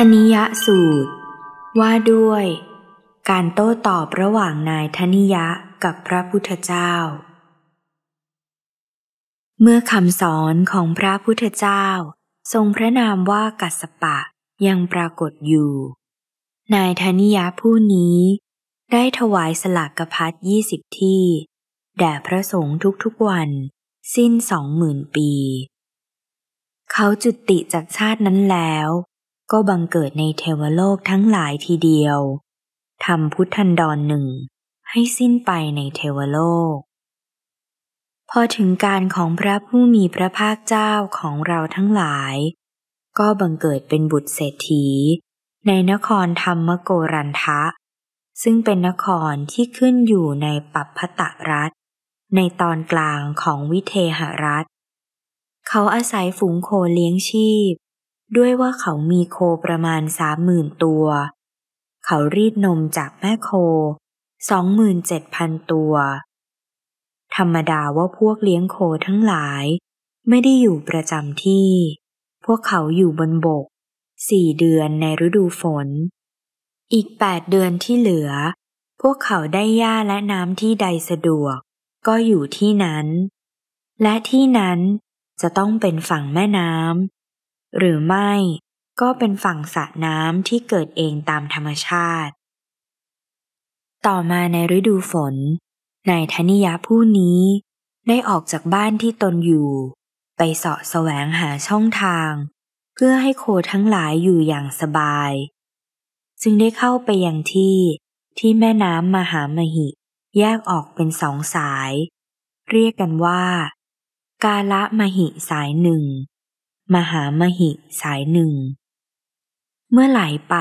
ธนิยะสูตรว่าด้วย การโต้ตอบระหว่างนายธนิยะกับพระพุทธเจ้า เมื่อคำสอนของพระพุทธเจ้าทรงพระนามว่ากัสปะยังปรากฏอยู่ นายธนิยะผู้นี้ได้ถวายสลากพัดยี่สิบที่ แด่พระสงฆ์ทุกๆวันสิ้นสองหมื่นปี เขาจุติจากชาตินั้นแล้วก็บังเกิดในเทวโลกทั้งหลายทีเดียวทำพุทธันดรหนึ่งให้สิ้นไปในเทวโลก พอถึงการของพระผู้มีพระภาคเจ้าของเราทั้งหลาย ก็บังเกิดเป็นบุตรเศรษฐี ในนครธรรมโกรันทะ ซึ่งเป็นนครที่ขึ้นอยู่ในปัปพตรัฐ ในตอนกลางของวิเทหรัฐ เขาอาศัยฝูงโคเลี้ยงชีพด้วยว่าเขามีโคประมาณสามหมื่นตัว เขารีดนมจากแม่โคสองหมื่นเจ็ดพันตัว ธรรมดาว่าพวกเลี้ยงโคทั้งหลายไม่ได้อยู่ประจำที่ พวกเขาอยู่บนบกสี่เดือนในฤดูฝน อีกแปดเดือนที่เหลือ พวกเขาได้หญ้าและน้ำที่ใดสะดวกก็อยู่ที่นั้น และที่นั้นจะต้องเป็นฝั่งแม่น้ำหรือไม่ก็เป็นฝั่งสระน้ำที่เกิดเองตามธรรมชาติ ต่อมาในฤดูฝนนายธนิยะผู้นี้ได้ออกจากบ้านที่ตนอยู่ ไปเสาะแสวงหาช่องทาง เพื่อให้โคทั้งหลายอยู่อย่างสบายจึงได้เข้าไปยังที่ที่แม่น้ำมหามหิ แยกออกเป็นสองสาย เรียกกันว่า กาละมหิสายหนึ่งมหามหิ สายหนึ่ง เมื่อไหลไป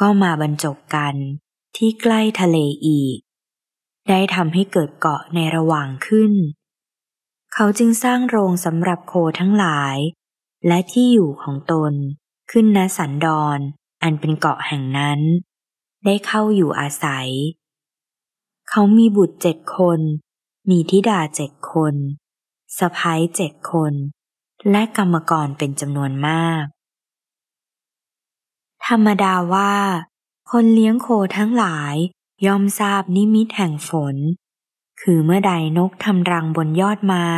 ก็มาบรรจบกันที่ใกล้ทะเลอีก ได้ทำให้เกิดเกาะในระหว่างขึ้น เขาจึงสร้างโรงสำหรับโคทั้งหลาย และที่อยู่ของตนขึ้นณสันดอน อันเป็นเกาะแห่งนั้น ได้เข้าอยู่อาศัย เขามีบุตรเจ็ดคน มีธิดาเจ็ดคนสะพ้ายเจ็ดคนและกรรมกรเป็นจำนวนมาก ธรรมดาว่า คนเลี้ยงโคทั้งหลายย่อมทราบนิมิตแห่งฝน คือเมื่อใดนกทำรังบนยอดไม้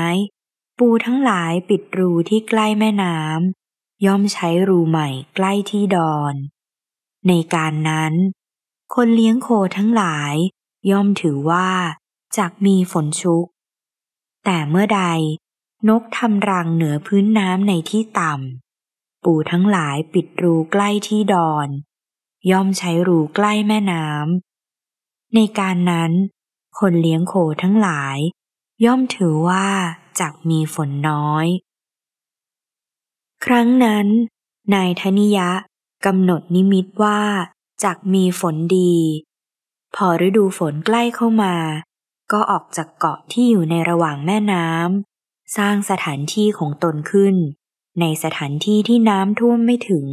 ปูทั้งหลายปิดรูที่ใกล้แม่น้ำย่อมใช้รูใหม่ใกล้ที่ดอน ในการนั้น คนเลี้ยงโคทั้งหลาย ย่อมถือว่าจากมีฝนชุก แต่เมื่อใดนกทำรังเหนือพื้นน้ำในที่ต่ำ ปูทั้งหลายปิดรูใกล้ที่ดอน ย่อมใช้รูใกล้แม่น้ำ ในการนั้น คนเลี้ยงโคทั้งหลาย ย่อมถือว่าจักมีฝนน้อย ครั้งนั้นนายธนิยะ กำหนดนิมิตว่าจักมีฝนดี พอฤดูฝนใกล้เข้ามา ก็ออกจากเกาะที่อยู่ในระหว่างแม่น้ำสร้างสถานที่ของตนขึ้นในสถานที่ที่น้ำท่วมไม่ถึง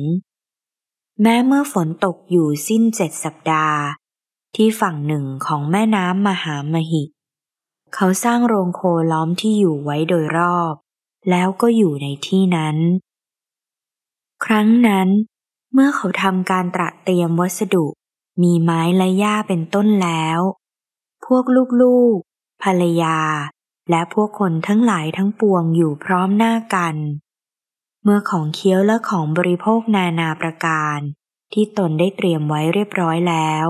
แม้เมื่อฝนตกอยู่สิ้นเจ็ดสัปดาห์ ที่ฝั่งหนึ่งของแม่น้ำมหามหิเขาสร้างโรงโคล้อมที่อยู่ไว้โดยรอบ แล้วก็อยู่ในที่นั้น ครั้งนั้นเมื่อเขาทำการตระเตรียมวัสดุมีไม้และหญ้าเป็นต้นแล้ว พวกลูกๆภรรยาและพวกคนทั้งหลายทั้งปวงอยู่พร้อมหน้ากัน เมื่อของเคี้ยวและของบริโภคนานาประการ ที่ตนได้เตรียมไว้เรียบร้อยแล้ว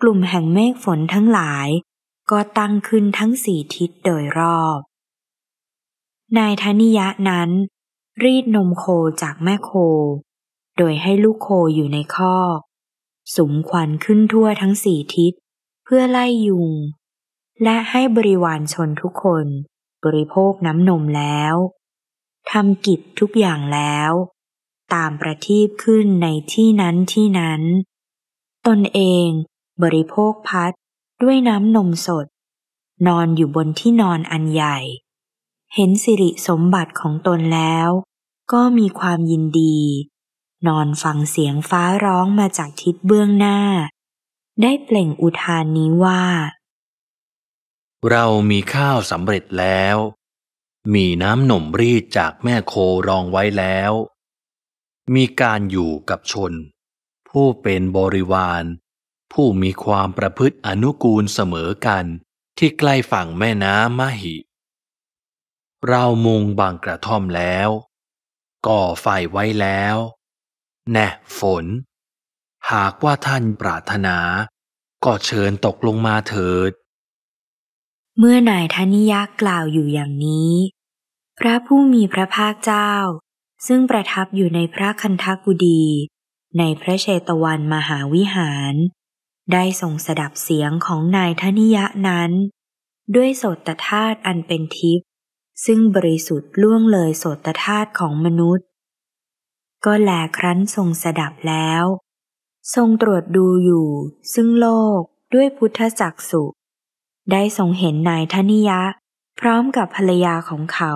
กลุ่มแห่งเมฆฝนทั้งหลาย ก็ตั้งขึ้นทั้งสี่ทิศโดยรอบ นายธนิยะนั้น รีดนมโคจากแม่โค โดยให้ลูกโคอยู่ในคอกสุมควันขึ้นทั่วทั้งสี่ทิศเพื่อไล่ยุงและให้บริวารชนทุกคน บริโภคน้ำนมแล้ว ทำกิจทุกอย่างแล้ว ตามประทีปขึ้นในที่นั้นที่นั้น ตนเอง บริโภคพัดด้วยน้ำนมสด นอนอยู่บนที่นอนอันใหญ่ เห็นสิริสมบัติของตนแล้วก็มีความยินดี นอนฟังเสียงฟ้าร้องมาจากทิศเบื้องหน้า ได้เปล่งอุทานนี้ว่าเรามีข้าวสำเร็จแล้ว มีน้ำหนมรีดจากแม่โครองไว้แล้ว มีการอยู่กับชน ผู้เป็นบริวาร ผู้มีความประพฤติอนุกูลเสมอกันที่ใกล้ฝั่งแม่น้ำมหิ เรามุงบางกระท่อมแล้วก่อไฟไว้แล้วแน่ฝน หากว่าท่านปรารถนาก็เชิญตกลงมาเถิดเมื่อนายธนิยะกล่าวอยู่อย่างนี้ พระผู้มีพระภาคเจ้า ซึ่งประทับอยู่ในพระคันธกุดีในพระเชตวันมหาวิหาร ได้ทรงสดับเสียงของนายธนิยะนั้น ด้วยโสตธาตุอันเป็นทิพย์ซึ่งบริสุทธิ์ล่วงเลยโสตธาตุของมนุษย์ ก็แลครั้นทรงสดับแล้ว ทรงตรวจดูอยู่ซึ่งโลกด้วยพุทธจักสุได้ทรงเห็นนายธนิยะพร้อมกับภรรยาของเขา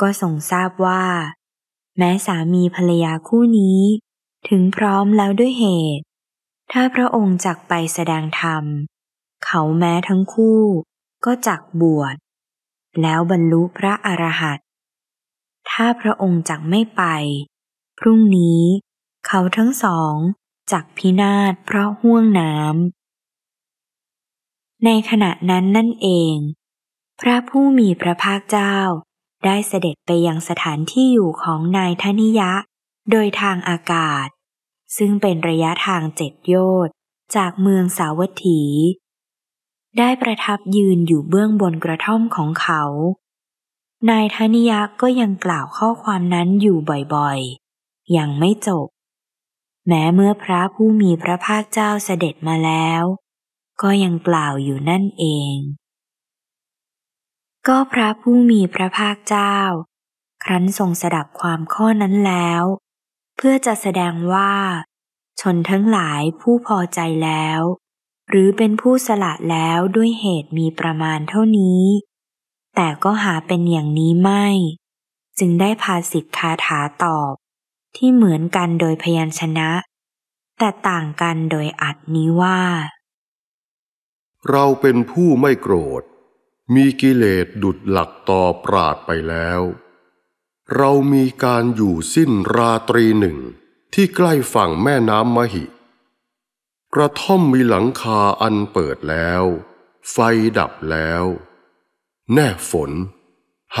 ก็ทรงทราบว่า แม้สามีภรรยาคู่นี้ถึงพร้อมแล้วด้วยเหตุ ถ้าพระองค์จักไปแสดงธรรมเขาแม้ทั้งคู่ก็จักบวชแล้วบรรลุพระอรหันต์ถ้าพระองค์จักไม่ไป พรุ่งนี้เขาทั้งสองจักพินาศเพราะห่วงน้ำในขณะนั้นนั่นเอง พระผู้มีพระภาคเจ้าได้เสด็จไปยังสถานที่อยู่ของนายทนิยะ โดยทางอากาศ ซึ่งเป็นระยะทางเจ็ดโยชน์จากเมืองสาวัตถี ได้ประทับยืนอยู่เบื้องบนกระท่อมของเขา นายทนิยะก็ยังกล่าวข้อความนั้นอยู่บ่อยๆยังไม่จบแม้เมื่อพระผู้มีพระภาคเจ้าเสด็จมาแล้วก็ยังเปล่าอยู่นั่นเอง ก็พระผู้มีพระภาคเจ้า ครั้นทรงสดับความข้อนั้นแล้ว เพื่อจะแสดงว่า ชนทั้งหลายผู้พอใจแล้ว หรือเป็นผู้สละแล้วด้วยเหตุมีประมาณเท่านี้ แต่ก็หาเป็นอย่างนี้ไม่ จึงได้พาสิทธคาถาตอบที่เหมือนกันโดยพยัญชนะ แต่ต่างกันโดยอัดนี้ว่าเราเป็นผู้ไม่โกรธ มีกิเลสดุดหลักต่อปราดไปแล้ว เรามีการอยู่สิ้นราตรีหนึ่ง ที่ใกล้ฝั่งแม่น้ำมหิ กระท่อมมีหลังคาอันเปิดแล้ว ไฟดับแล้ว แน่ฝน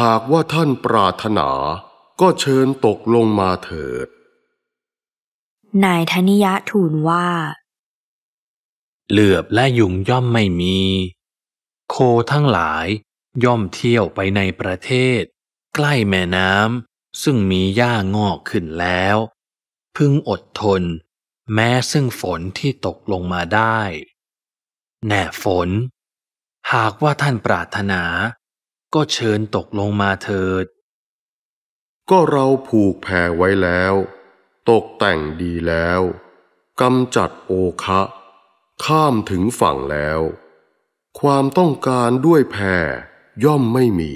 หากว่าท่านปรารถนาก็เชิญตกลงมาเถิด นายธนิยะทูลว่าเหลือบและยุงย่อมไม่มี โคทั้งหลายย่อมเที่ยวไปในประเทศ ใกล้แม่น้ำซึ่งมีหญ้างอกขึ้นแล้ว พึงอดทนแม้ซึ่งฝนที่ตกลงมาได้ แน่ฝน หากว่าท่านปรารถนาก็เชิญตกลงมาเถิด ก็เราผูกแพรไว้แล้ว ตกแต่งดีแล้วกำจัดโอคะข้ามถึงฝั่งแล้ว ความต้องการด้วยแพย่อมไม่มี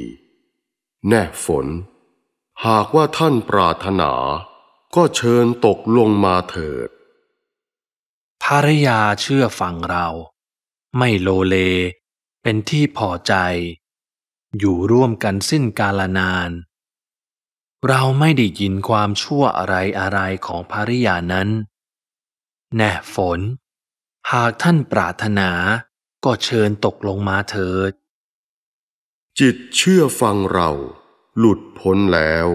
แน่ฝน หากว่าท่านปรารถนาก็เชิญตกลงมาเถิด ภรรยาเชื่อฟังเรา ไม่โลเล เป็นที่พอใจ อยู่ร่วมกันสิ้นกาลนาน เราไม่ได้ยินความชั่วอะไรอะไรของภริยานั้น แน่ฝนหากท่านปรารถนาก็เชิญตกลงมาเถิด จิตเชื่อฟังเราหลุดพ้นแล้ว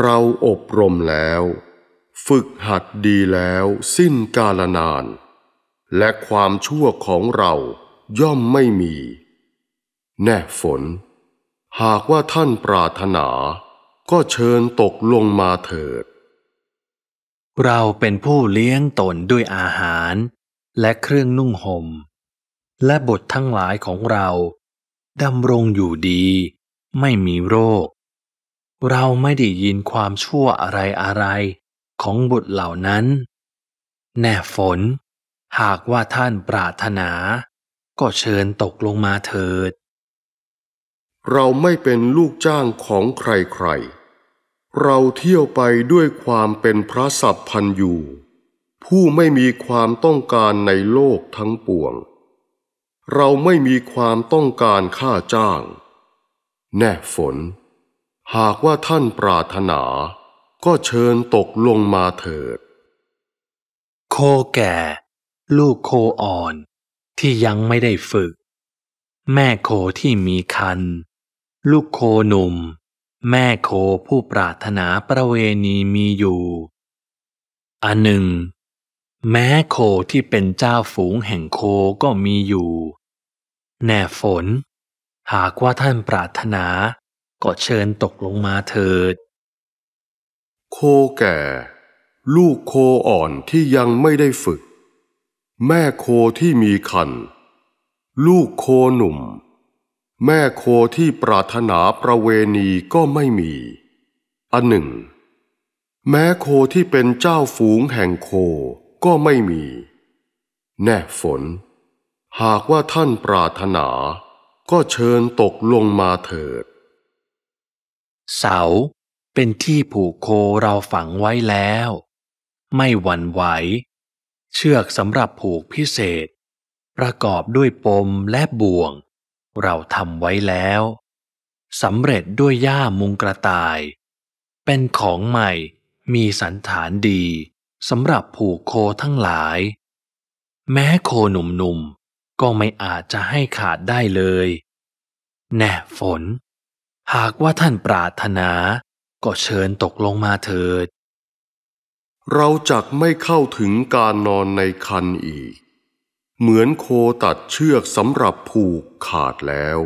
เราอบรมแล้ว ฝึกหัดดีแล้วสิ้นกาลนาน และความชั่วของเราย่อมไม่มี แน่ฝนหากว่าท่านปรารถนาก็เชิญตกลงมาเถิด เราเป็นผู้เลี้ยงตนด้วยอาหารและเครื่องนุ่งหม่มและบททั้งหลายของเรา ดำรงอยู่ดีไม่มีโรค เราไม่ได้ยินความชั่วอะไรอะไรของบุตรเหล่านั้น แน่ฝนหากว่าท่านปรารถนาก็เชิญตกลงมาเถิด เราไม่เป็นลูกจ้างของใครๆเราเที่ยวไปด้วยความเป็นพระสัพพันอยู่ผู้ไม่มีความต้องการในโลกทั้งปวง เราไม่มีความต้องการค่าจ้าง แน่ฝน หากว่าท่านปรารถนาก็เชิญตกลงมาเถิด โคแก่ลูกโคอ่อนที่ยังไม่ได้ฝึก แม่โคที่มีคันลูกโคหนุ่มแม่โคผู้ปรารถนาประเวณีมีอยู่ อันหนึ่งแม้โคที่เป็นเจ้าฝูงแห่งโคก็มีอยู่ แน่ฝน หากว่าท่านปรารถนาก็เชิญตกลงมาเถิด โคแก่ ลูกโคอ่อนที่ยังไม่ได้ฝึก แม่โคที่มีคัน ลูกโคหนุ่ม แม่โคที่ปรารถนาประเวณีก็ไม่มี อันหนึ่ง แม้โคที่เป็นเจ้าฝูงแห่งโคก็ไม่มี แน่ฝน หากว่าท่านปรารถนาก็เชิญตกลงมาเถิด เสาเป็นที่ผูกโคเราฝังไว้แล้ว ไม่หวั่นไหวเชือกสำหรับผูกพิเศษ ประกอบด้วยปมและบ่วง เราทำไว้แล้วสำเร็จด้วยหญ้ามุงกระต่าย เป็นของใหม่มีสันฐานดีสำหรับผูกโคทั้งหลาย แม้โคหนุ่มๆก็ไม่อาจจะให้ขาดได้เลย แน่ฝน หากว่าท่านปรารถนาก็เชิญตกลงมาเถิด เราจักไม่เข้าถึงการนอนในคันอีก เหมือนโคตัดเชือกสำหรับผูกขาดแล้ว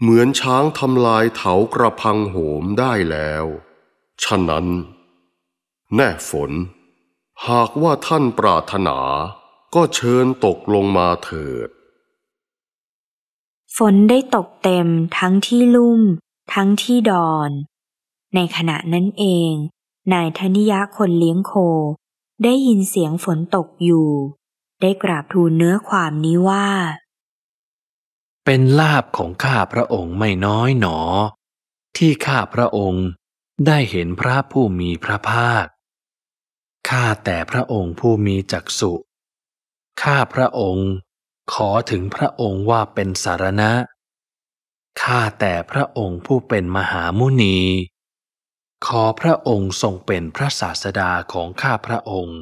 เหมือนช้างทำลายเถากระพังโหมได้แล้ว ฉะนั้น แน่ฝนหากว่าท่านปรารถนาก็เชิญตกลงมาเถิด ฝนได้ตกเต็มทั้งที่ลุ่มทั้งที่ดอน ในขณะนั้นเอง นายธนิยะคนเลี้ยงโค ได้ยินเสียงฝนตกอยู่ ได้กราบทูลเนื้อความนี้ว่า เป็นลาบของข้าพระองค์ไม่น้อยหนอ ที่ข้าพระองค์ได้เห็นพระผู้มีพระภาคข้าแต่พระองค์ผู้มีจักสุข้าพระองค์ขอถึงพระองค์ว่าเป็นสารณะ ข้าแต่พระองค์ผู้เป็นมหามุนี ขอพระองค์ทรงเป็นพระศาสดาของข้าพระองค์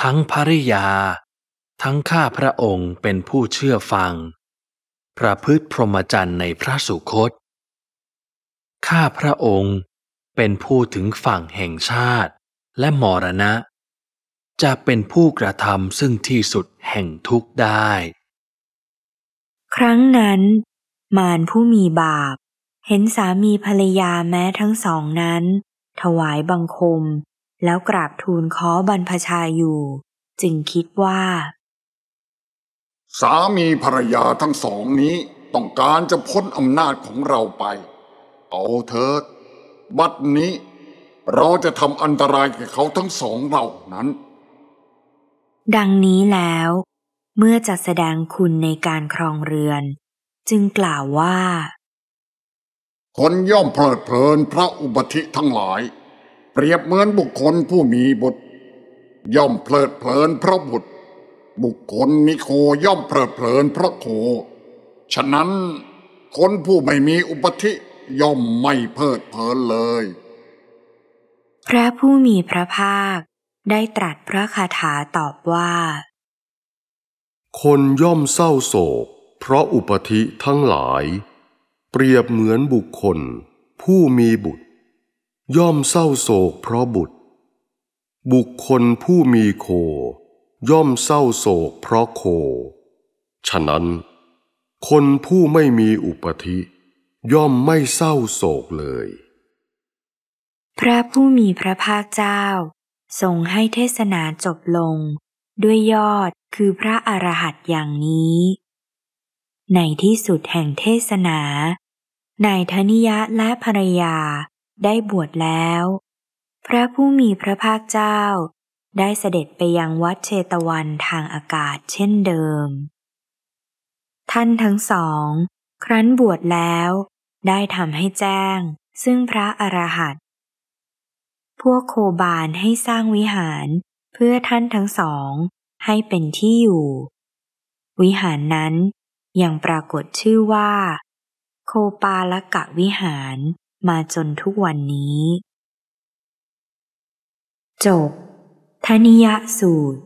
ทั้งภริยา ทั้งข้าพระองค์เป็นผู้เชื่อฟัง ประพฤติพรหมจรรย์ในพระสุคต ข้าพระองค์เป็นผู้ถึงฝั่งแห่งชาติและมรณะจะเป็นผู้กระทำซึ่งที่สุดแห่งทุกข์ได้ ครั้งนั้น มารผู้มีบาป เห็นสามีภรรยาแม้ทั้งสองนั้น ถวายบังคม แล้วกราบทูลขอบรรพชาอยู่ จึงคิดว่า สามีภรรยาทั้งสองนี้ต้องการจะพ้นอำนาจของเราไป เอาเถิดบัดนี้เราจะทำอันตรายแก่เขาทั้งสองเรานั้น ดังนี้แล้ว เมื่อจัดแสดงคุณในการครองเรือนจึงกล่าวว่า คนย่อมเพลิดเพลินพระอุบาติทั้งหลาย เปรียบเหมือนบุคคลผู้มีบุตร ย่อมเพลิดเพลินพระบุตร บุคคลมิโคย่อมเพลิดเพลินพระโคฉะนั้นคนผู้ไม่มีอุปธิย่อมไม่เพลิดเพลินเลยพระผู้มีพระภาคได้ตรัสพระคาถาตอบว่า คนย่อมเศร้าโศก เพราะอุปธิทั้งหลาย เปรียบเหมือนบุคคล ผู้มีบุตร ย่อมเศร้าโศกเพราะบุตร บุคคลผู้มีโค ย่อมเศร้าโศกเพราะโค ฉะนั้น คนผู้ไม่มีอุปธิย่อมไม่เศร้าโศกเลยพระผู้มีพระภาคเจ้า ทรงให้เทศนาจบลง ด้วยยอดคือพระอรหันต์อย่างนี้ ในที่สุดแห่งเทศนานายธนิยะและภรรยาได้บวชแล้ว พระผู้มีพระภาคเจ้า ได้เสด็จไปยังวัดเชตวันทางอากาศเช่นเดิม ท่านทั้งสอง ครั้นบวชแล้วได้ทำให้แจ้ง ซึ่งพระอรหันตพวกโคบานให้สร้างวิหารเพื่อท่านทั้งสองให้เป็นที่อยู่ วิหารนั้นยังปรากฏชื่อว่า โคปาละกะวิหารมาจนทุกวันนี้จบธนิยสูตร